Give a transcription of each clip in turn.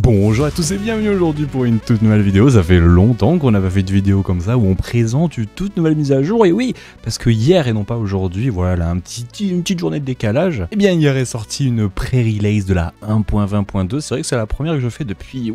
Bonjour à tous et bienvenue aujourd'hui pour une toute nouvelle vidéo, ça fait longtemps qu'on n'a pas fait de vidéo comme ça où on présente une toute nouvelle mise à jour et oui, parce que hier et non pas aujourd'hui, voilà là, un petit, une petite journée de décalage, eh bien hier est sortie une pré-release de la 1.20.2, c'est vrai que c'est la première que je fais depuis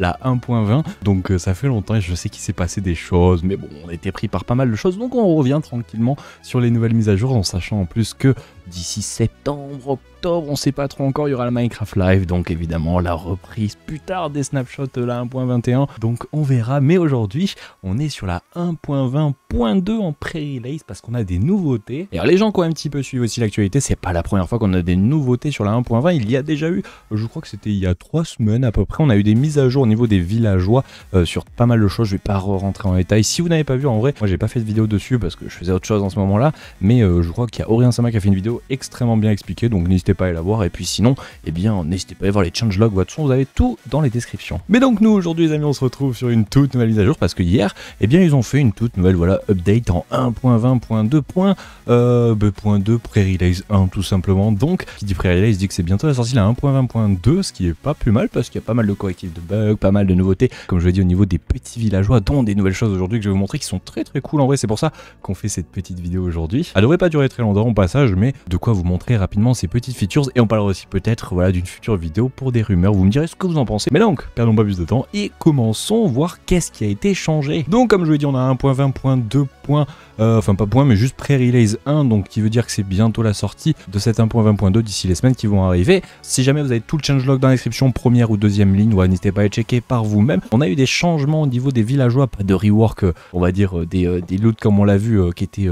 la 1.20, donc euh, ça fait longtemps et je sais qu'il s'est passé des choses, mais bon on était pris par pas mal de choses, donc on revient tranquillement sur les nouvelles mises à jour en sachant en plus que d'ici septembre, octobre, on sait pas trop encore, il y aura le Minecraft Live, donc évidemment la reprise plus tard des snapshots euh, la 1.21, donc on verra, mais aujourd'hui on est sur la 1.20.2 en pré-release parce qu'on a des nouveautés. alors les gens qui ont un petit peu suivi aussi l'actualité, c'est pas la première fois qu'on a des nouveautés sur la 1.20, il y a déjà eu, je crois que c'était il y a trois semaines à peu près, on a eu des mises à jour au niveau des villageois euh, sur pas mal de choses, je vais pas rentrer en détail. Si vous n'avez pas vu en vrai, moi j'ai pas fait de vidéo dessus parce que je faisais autre chose en ce moment là, mais euh, je crois qu'il y a Aurélien Sama qui a fait une vidéo extrêmement bien expliqué, donc n'hésitez pas à aller la voir. Et puis sinon, eh bien, n'hésitez pas à aller voir les changelogs, votre son, vous avez tout dans les descriptions. Mais donc nous, aujourd'hui les amis, on se retrouve sur une toute nouvelle mise à jour parce que hier, eh bien, ils ont fait une toute nouvelle, voilà, update en 1.20.2.2, euh, pre-release 1 tout simplement. Donc, qui dit pre-release dit que c'est bientôt la sortie la 1.20.2, ce qui est pas plus mal parce qu'il y a pas mal de correctifs de bugs, pas mal de nouveautés, comme je l'ai dit au niveau des petits villageois, dont des nouvelles choses aujourd'hui que je vais vous montrer qui sont très très cool en vrai. C'est pour ça qu'on fait cette petite vidéo aujourd'hui. Elle devrait pas durer très longtemps au passage, mais de quoi vous montrer rapidement ces petites features et on parlera aussi peut-être voilà, d'une future vidéo pour des rumeurs. Vous me direz ce que vous en pensez. Mais donc, perdons pas plus de temps et commençons voir qu'est-ce qui a été changé. Donc, comme je l'ai dit, on a 1.20.2. points, euh, enfin, pas point, mais juste pré-release 1, donc qui veut dire que c'est bientôt la sortie de cette 1.20.2 d'ici les semaines qui vont arriver. Si jamais vous avez tout le changelog dans la description, première ou deuxième ligne, n'hésitez pas à checker par vous-même. On a eu des changements au niveau des villageois, pas de rework, euh, on va dire, euh, des, des loots comme on l'a vu, qui étaient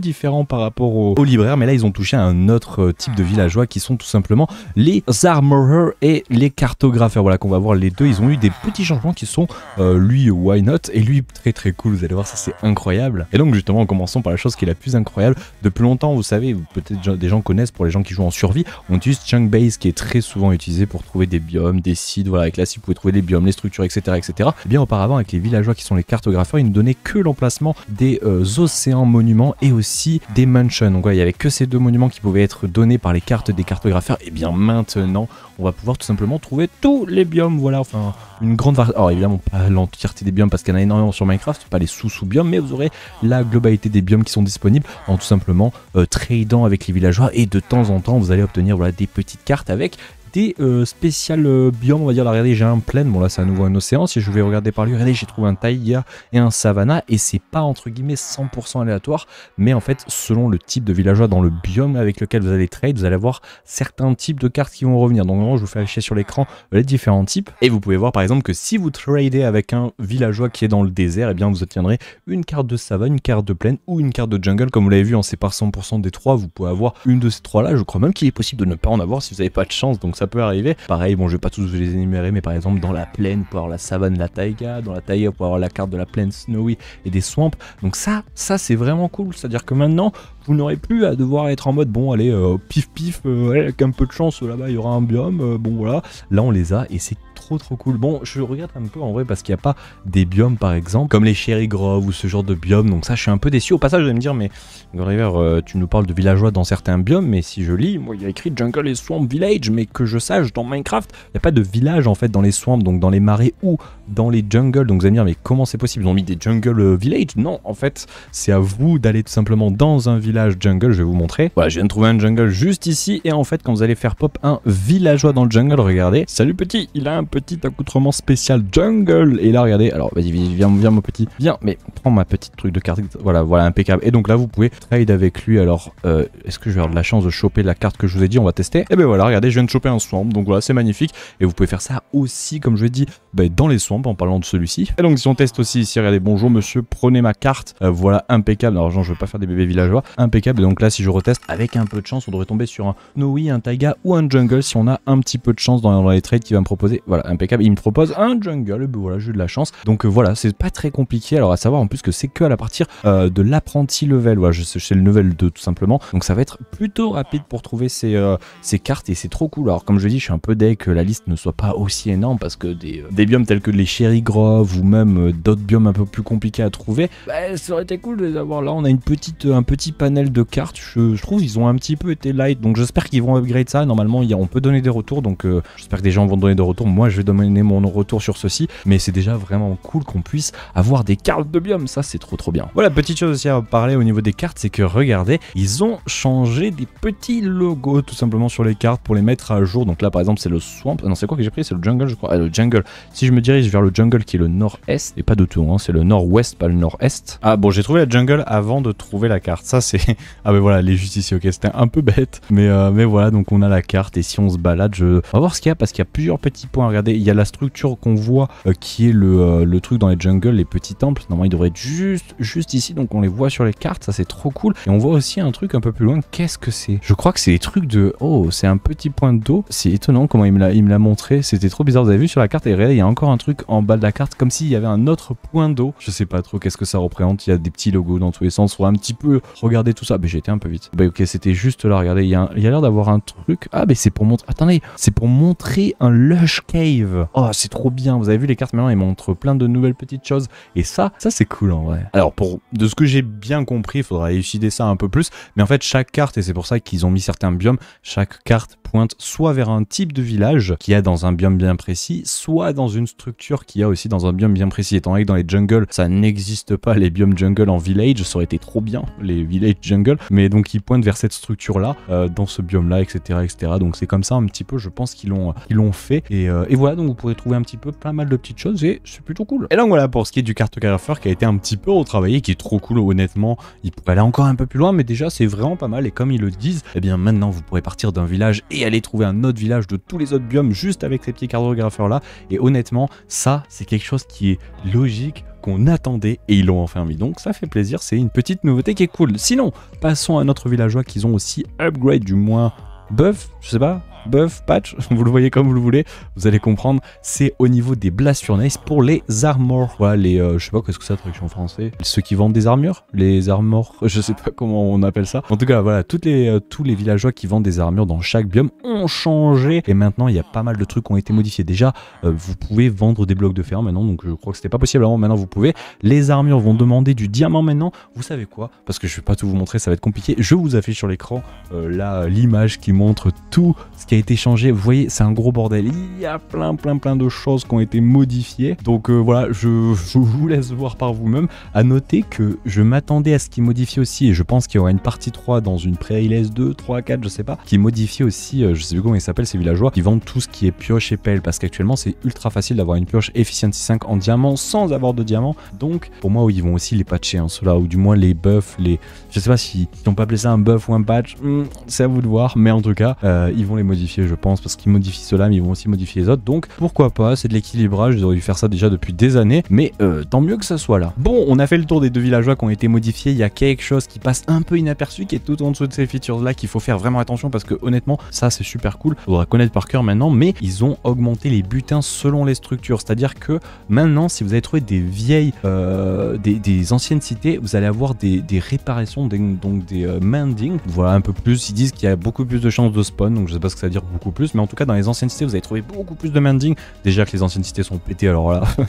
différent par rapport aux, libraires, mais là ils ont touché à un autre euh, type de ah. villageois qui sont tout simplement les armorers et les cartographeurs. Voilà qu'on va voir les deux, ils ont eu des ah. petits changements qui sont euh, lui why not et lui très très cool, vous allez voir ça c'est incroyable. Et donc justement en commençant par la chose qui est la plus incroyable, depuis longtemps vous savez, peut-être des gens connaissent pour les gens qui jouent en survie, on utilise Chunk Base qui est très souvent utilisé pour trouver des biomes, des sites, voilà avec la si vous pouvez trouver des biomes, les structures etc etc. Eh bien auparavant avec les villageois qui sont les cartographeurs, ils ne donnaient que l'emplacement des euh, océans monuments et aussi des mansions. Donc il n'y avait que ces deux monuments qui pouvaient être donnés par les cartes des cartographes. Et bien maintenant, on va pouvoir tout simplement trouver tous les biomes. Voilà, enfin, une grande variété. Alors évidemment, pas l'entièreté des biomes parce qu'il y en a énormément sur Minecraft, pas les sous-sous-biomes, mais vous aurez la globalité des biomes qui sont disponibles en tout simplement euh, tradant avec les villageois. Et de temps en temps, vous allez obtenir voilà, des petites cartes avec euh, spécial euh, biome on va dire. Là, regardez, j'ai un plein bon là c'est à nouveau un océan, si je vais regarder par lui, regardez, j'ai trouvé un taïga et un savana, et c'est pas entre guillemets 100% aléatoire, mais en fait, selon le type de villageois dans le biome avec lequel vous allez trade, vous allez avoir certains types de cartes qui vont revenir. Donc je vous fais afficher sur l'écran les différents types, et vous pouvez voir par exemple que si vous tradez avec un villageois qui est dans le désert, et eh bien vous obtiendrez une carte de savane, une carte de plaine ou une carte de jungle, comme vous l'avez vu, en sépare 100% des trois, vous pouvez avoir une de ces trois là, je crois même qu'il est possible de ne pas en avoir si vous n'avez pas de chance, donc ça peut arriver. Pareil, bon, je vais pas tous les énumérer, mais par exemple, dans la plaine, pour avoir la savane, la taïga, dans la taïga, pour avoir la carte de la plaine snowy et des swamps. Donc ça, ça, c'est vraiment cool. C'est-à-dire que maintenant, vous n'aurez plus à devoir être en mode bon allez euh, pif pif euh, avec un peu de chance là-bas il y aura un biome euh, bon voilà là on les a et c'est trop cool. Bon, je regarde un peu en vrai parce qu'il n'y a pas des biomes par exemple, comme les Cherry Grove ou ce genre de biomes, Donc ça, je suis un peu déçu. Au passage, vous allez me dire, mais River, euh, tu nous parles de villageois dans certains biomes, mais si je lis, moi, il y a écrit Jungle et Swamp Village, mais que je sache, dans Minecraft, il n'y a pas de village en fait dans les swamps, donc dans les marais ou dans les jungles. Donc vous allez me dire, mais comment c'est possible Ils ont mis des jungle euh, village Non, en fait, c'est à vous d'aller tout simplement dans un village jungle. Je vais vous montrer. Voilà, je viens de trouver un jungle juste ici, et en fait, quand vous allez faire pop un villageois dans le jungle, regardez, salut petit, il a un petit petit accoutrement spécial jungle. Et là, regardez, alors vas-y, viens, viens, mon petit, viens, mais prends ma petite truc de carte. Voilà, voilà, impeccable. Et donc là, vous pouvez trade avec lui. Alors, euh, est-ce que je vais avoir de la chance de choper la carte que je vous ai dit On va tester. Et eh ben voilà, regardez, je viens de choper un swamp. Donc voilà, c'est magnifique. Et vous pouvez faire ça aussi, comme je l'ai dit, ben, dans les swamps en parlant de celui-ci. Et donc, si on teste aussi ici, regardez, bonjour monsieur, prenez ma carte. Euh, voilà, impeccable. Alors, genre, je veux pas faire des bébés villageois. Impeccable. Et donc là, si je reteste, avec un peu de chance, on devrait tomber sur un Noi, un Taiga ou un Jungle si on a un petit peu de chance dans, dans les trades qu'il va me proposer. Voilà impeccable. Il me propose un jungle, ben voilà, j'ai de la chance. Donc euh, voilà, c'est pas très compliqué. Alors à savoir en plus que c'est que à la partir euh, de l'apprenti level, voilà, je sais, le level 2 tout simplement. Donc ça va être plutôt rapide pour trouver ces, euh, ces cartes et c'est trop cool. Alors comme je dis, je suis un peu dé que la liste ne soit pas aussi énorme parce que des, des biomes tels que les Cherry Grove ou même d'autres biomes un peu plus compliqués à trouver, bah, ça aurait été cool de les avoir. Là, on a une petite, un petit panel de cartes. Je, trouve ils ont un petit peu été light, donc j'espère qu'ils vont upgrade ça. Normalement, on peut donner des retours, donc j'espère que des gens vont donner des retours. Moi, je vais donner mon retour sur ceci, mais c'est déjà vraiment cool qu'on puisse avoir des cartes de biome, ça c'est trop trop bien. Voilà, petite chose aussi à parler au niveau des cartes, c'est que regardez, ils ont changé des petits logos tout simplement sur les cartes pour les mettre à jour. Donc là par exemple c'est le swamp, non c'est quoi que j'ai pris C'est le jungle je crois, ah, le jungle. Si je me dirige vers le jungle qui est le nord-est, et pas de tout, hein, c'est le nord-ouest, pas le nord-est. Ah bon, j'ai trouvé la jungle avant de trouver la carte, ça c'est... Ah ben voilà, les justiciers, ok, c'était un peu bête, mais, euh, mais voilà, donc on a la carte et si on se balade, je... On voir ce qu'il y a parce qu'il y a plusieurs petits points à regarder il y a la structure qu'on voit euh, qui est le, euh, le, truc dans les jungles, les petits temples. Normalement, ils devraient être juste, juste ici. Donc, on les voit sur les cartes. Ça, c'est trop cool. Et on voit aussi un truc un peu plus loin. Qu'est-ce que c'est Je crois que c'est des trucs de. Oh, c'est un petit point d'eau. C'est étonnant comment il me l'a montré. C'était trop bizarre. Vous avez vu sur la carte Et regardez, il y a encore un truc en bas de la carte, comme s'il y avait un autre point d'eau. Je sais pas trop qu'est-ce que ça représente. Il y a des petits logos dans tous les sens. On va un petit peu regarder tout ça. Mais j'étais un peu vite. Bah, ok, c'était juste là. Regardez, il y a, a l'air d'avoir un truc. Ah, mais c'est pour montrer. Attendez, c'est pour montrer un lush cave Oh, c'est trop bien. Vous avez vu les cartes maintenant, elles montrent plein de nouvelles petites choses. Et ça, ça c'est cool en vrai. Alors, pour de ce que j'ai bien compris, il faudra réussir ça un peu plus. Mais en fait, chaque carte, et c'est pour ça qu'ils ont mis certains biomes, chaque carte pointe soit vers un type de village qui y a dans un biome bien précis, soit dans une structure qui y a aussi dans un biome bien précis. Étant donné que dans les jungles, ça n'existe pas les biomes jungle en village, ça aurait été trop bien, les village jungle. Mais donc, ils pointent vers cette structure-là, euh, dans ce biome-là, etc., etc. Donc, c'est comme ça un petit peu, je pense qu'ils l'ont, l'ont fait. Et, euh, et voilà voilà, donc vous pourrez trouver un petit peu pas mal de petites choses et c'est plutôt cool. Et donc voilà pour ce qui est du cartographeur qui a été un petit peu retravaillé, qui est trop cool honnêtement. Il pourrait aller encore un peu plus loin, mais déjà c'est vraiment pas mal et comme ils le disent, eh bien maintenant vous pourrez partir d'un village et aller trouver un autre village de tous les autres biomes juste avec ces petits cartographeurs là. Et honnêtement, ça c'est quelque chose qui est logique qu'on attendait et ils l'ont enfin mis. Donc ça fait plaisir, c'est une petite nouveauté qui est cool. Sinon, passons à notre villageois qu'ils ont aussi upgrade du moins buff, je sais pas, buff, patch, vous le voyez comme vous le voulez, vous allez comprendre, c'est au niveau des blast sur pour les armors. Voilà, les, euh, je sais pas qu'est-ce que c'est truc traduction français, ceux qui vendent des armures, les armors, je sais pas comment on appelle ça. En tout cas, voilà, euh, tous les villageois qui vendent des armures dans chaque biome ont changé et maintenant il y a pas mal de trucs qui ont été modifiés. Déjà, euh, vous pouvez vendre des blocs de fer maintenant, donc je crois que c'était pas possible avant, maintenant vous pouvez. Les armures vont demander du diamant maintenant, vous savez quoi Parce que je vais pas tout vous montrer, ça va être compliqué. Je vous affiche sur l'écran là l'image qui montre tout ce qui a été changé. Vous voyez, c'est un gros bordel. Il y a plein, plein, plein de choses qui ont été modifiées. Donc euh, voilà, je, vous laisse voir par vous-même. À noter que je m'attendais à ce qu'ils modifient aussi, et je pense qu'il y aura une partie 3 dans une pré-release 2, 3, 4, je sais pas, qui modifie aussi, euh, je sais plus comment ils s'appellent ces villageois, qui vendent tout ce qui est pioche et pelle, parce qu'actuellement c'est ultra facile d'avoir une pioche Efficiency 5 en diamant sans avoir de diamant. Donc pour moi, oui, ils vont aussi les patcher, en hein, cela ou du moins les buffs, les. Je sais pas si, ils n'ont pas appelé ça un buff ou un patch, hmm, c'est à vous de voir, mais en tout cas, euh, ils vont les modifier je pense, parce qu'ils modifient cela, mais ils vont aussi modifier les autres. Donc pourquoi pas, c'est de l'équilibrage, ils auraient dû faire ça déjà depuis des années, mais euh, tant mieux que ça soit là. Bon, on a fait le tour des deux villageois qui ont été modifiés, il y a quelque chose qui passe un peu inaperçu, qui est tout en dessous de ces features là, qu'il faut faire vraiment attention parce que honnêtement, ça c'est super cool, faudra connaître par cœur maintenant, mais ils ont augmenté les butins selon les structures, c'est-à-dire que maintenant, si vous avez trouvé des vieilles, euh, des, anciennes cités, vous allez avoir des, réparations, donc des euh, mending, voilà un peu plus, ils disent qu'il y a beaucoup plus de chances de spawn, donc je sais pas ce que ça beaucoup plus, mais en tout cas, dans les anciennes cités, vous allez trouver beaucoup plus de mending. Déjà que les anciennes cités sont pétées, alors là.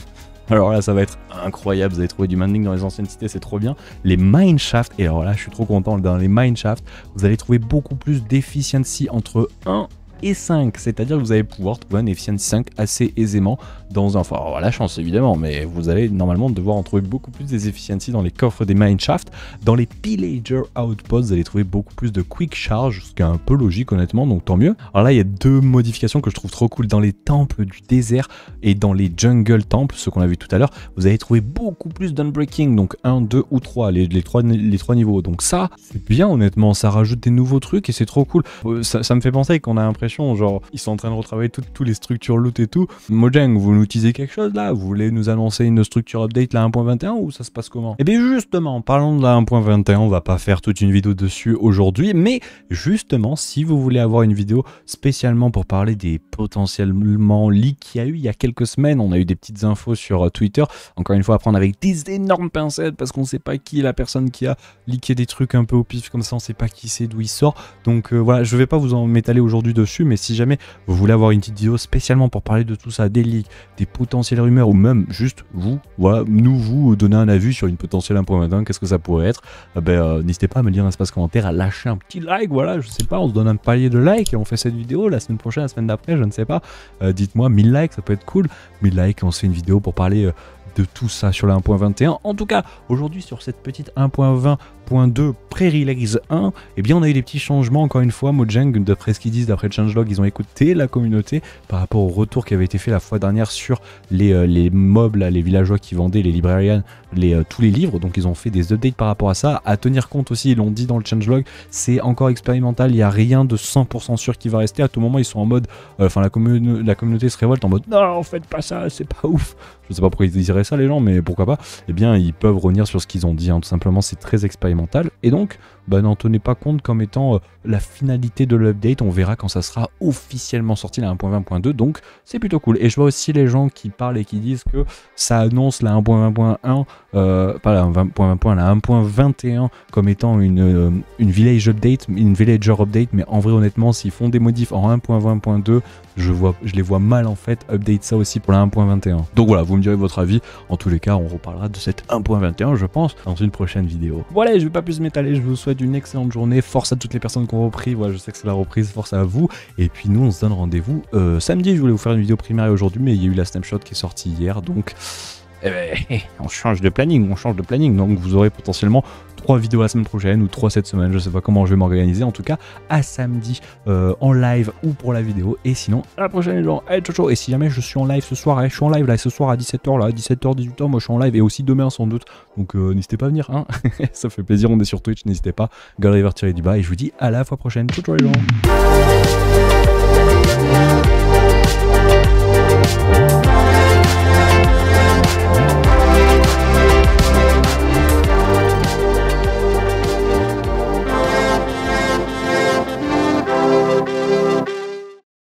Alors là, ça va être incroyable. Vous allez trouver du mending dans les anciennes cités, c'est trop bien. Les mineshafts, et alors là, je suis trop content. Dans les mineshafts, vous allez trouver beaucoup plus d'efficiency entre 1 et 5, c'est-à-dire que vous allez pouvoir trouver un efficient 5 assez aisément dans un... Enfin, la chance évidemment, mais vous allez normalement devoir en trouver beaucoup plus des Efficiencies dans les coffres des mineshafts. Dans les pillager outposts, vous allez trouver beaucoup plus de quick charge, ce qui est un peu logique honnêtement, donc tant mieux. Alors là, il y a deux modifications que je trouve trop cool. Dans les temples du désert et dans les jungle temples, ce qu'on a vu tout à l'heure, vous allez trouver beaucoup plus d'unbreaking, donc 1, 2 ou 3, les, trois les trois niveaux. Donc ça, c'est bien honnêtement, ça rajoute des nouveaux trucs et c'est trop cool. Euh, ça, ça me fait penser qu'on a un Genre, ils sont en train de retravailler toutes les structures loot et tout. Mojang, vous nous utilisez quelque chose là Vous voulez nous annoncer une structure update la 1.21 ou ça se passe comment Et eh bien justement, parlant de la 1.21, on va pas faire toute une vidéo dessus aujourd'hui, mais justement, si vous voulez avoir une vidéo spécialement pour parler des potentiellement leaks qu'il y a eu il y a quelques semaines, on a eu des petites infos sur euh, Twitter. Encore une fois, à prendre avec des énormes pincettes parce qu'on sait pas qui est la personne qui a leaké des trucs un peu au pif comme ça, on sait pas qui c'est, d'où il sort. Donc euh, voilà, je vais pas vous en m'étaler aujourd'hui dessus mais si jamais vous voulez avoir une petite vidéo spécialement pour parler de tout ça, des leaks, des potentielles rumeurs, ou même juste vous, voilà, nous vous donner un avis sur une potentielle 1.21, qu'est-ce que ça pourrait être, euh, ben, euh, n'hésitez pas à me dire un espace commentaire, à lâcher un petit like, voilà, je sais pas, on se donne un palier de likes et on fait cette vidéo la semaine prochaine, la semaine d'après, je ne sais pas, euh, dites-moi 1000 likes, ça peut être cool, 1000 likes, on se fait une vidéo pour parler... de tout ça sur la 1.21. En tout cas, aujourd'hui sur cette petite 1.20 2 pré-release 1, eh bien on a eu des petits changements encore une fois. Mojang, d'après ce qu'ils disent, d'après Changelog, ils ont écouté la communauté par rapport au retour qui avait été fait la fois dernière sur les, euh, les mobs, les villageois qui vendaient, les librarians, les, euh, tous les livres. Donc ils ont fait des updates par rapport à ça. À tenir compte aussi, ils l'ont dit dans le Changelog, c'est encore expérimental, il n'y a rien de 100% sûr qui va rester. À tout moment, ils sont en mode, euh, enfin la, communauté se révolte en mode non, faites pas ça, c'est pas ouf. Je ne sais pas pourquoi ils diraient ça les gens, mais pourquoi pas. Eh bien, ils peuvent revenir sur ce qu'ils ont dit. Hein. Tout simplement, c'est très expérimental et donc, bah, n'en tenez pas compte comme étant euh, la finalité de l'update. On verra quand ça sera officiellement sorti, la 1.20.2. Donc, c'est plutôt cool. Et je vois aussi les gens qui parlent et qui disent que ça annonce la 1.20.1 euh, pas là, 20 point, 1.21 comme étant une, euh, une village update, une villager update, mais en vrai, honnêtement, s'ils font des modifs en 1.20.2, je, vois, je les vois mal en fait update ça aussi pour la 1.21. Donc voilà, vous me direz votre avis. En tous les cas, on reparlera de cette 1.21, je pense, dans une prochaine vidéo. Voilà, je vais pas plus m'étaler. Je vous souhaite une excellente journée. Force à toutes les personnes qui ont repris. Voilà, je sais que c'est la reprise. Force à vous. Et puis nous, on se donne rendez-vous euh, samedi. Je voulais vous faire une vidéo primaire aujourd'hui, mais il y a eu la snapshot qui est sortie hier. Donc. Eh ben, on change de planning, on change de planning. Donc vous aurez potentiellement trois vidéos la semaine prochaine ou trois cette semaine, je sais pas comment je vais m'organiser. En tout cas, à samedi euh, en live ou pour la vidéo. Et sinon, à la prochaine les gens. Allez, ciao, Et si jamais je suis en live ce soir, eh, je suis en live là ce soir à 17h là, 17h 18h, moi je suis en live et aussi demain sans doute. Donc euh, n'hésitez pas à venir hein. Ça fait plaisir, on est sur Twitch, n'hésitez pas. tiré du bas et je vous dis à la fois prochaine. Ciao ciao les gens.